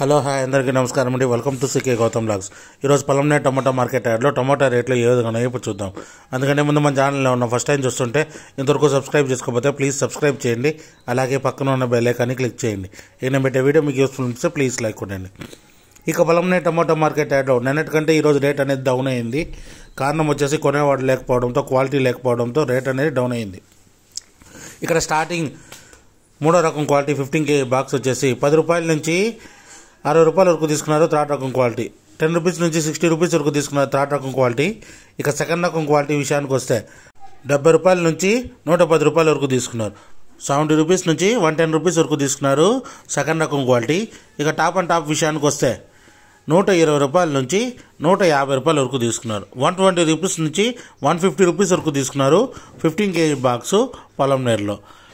hello hi అందరికీ నమస్కారం అండి welcome to CK Gautam vlogs ఈరోజు పొలంనే టమాటా మార్కెట్ యార్డ్లో టమాటా రేట్లు ఏ విధంగా ఉన్నాయో చూద్దాం అందుకంటే ముందు మన ఛానల్లో ఉన్న ఫస్ట్ టైం చూస్తుంటే ఇంతవరకు సబ్స్క్రైబ్ చేసుకోకపోతే ప్లీజ్ సబ్స్క్రైబ్ చేయండి అలాగే పక్కన ఉన్న బెల్లైకాన్ని క్లిక్ చేయండి ఇక నేను పెట్టే వీడియో మీకు యూస్ఫుల్ ఉంటే ప్లీజ్ లైక్ ఉండండి ఇక పొలంనే టమాటా మార్కెట్ యార్డ్లో నిన్నటికంటే ఈరోజు రేట్ అనేది డౌన్ అయింది కారణం వచ్చేసి కొనేవాడు లేకపోవడంతో క్వాలిటీ లేకపోవడంతో రేట్ అనేది డౌన్ అయింది ఇక్కడ స్టార్టింగ్ మూడో రకం క్వాలిటీ ఫిఫ్టీన్ కే బాక్స్ వచ్చేసి పది రూపాయల నుంచి అరవై రూపాయల వరకు తీసుకున్నారు థర్డ్ రకం క్వాలిటీ టెన్ రూపీస్ నుంచి సిక్స్టీ రూపీస్ వరకు తీసుకున్నారు థర్డ్ రకం క్వాలిటీ ఇక సెకండ్ రకం క్వాలిటీ విషయానికి వస్తే డెబ్బై రూపాయల నుంచి నూట పది రూపాయల వరకు తీసుకున్నారు సెవెంటీ రూపీస్ నుంచి వన్ టెన్ రూపీస్ వరకు తీసుకున్నారు సెకండ్ రకం క్వాలిటీ ఇక టాప్ అండ్ టాప్ విషయానికి వస్తే నూట ఇరవై రూపాయల నుంచి నూట యాభై రూపాయల వరకు తీసుకున్నారు వన్ ట్వంటీ రూపీస్ నుంచి వన్ ఫిఫ్టీ రూపీస్ వరకు తీసుకున్నారు ఫిఫ్టీన్ కేజీ బాక్సు పొలం నీరులో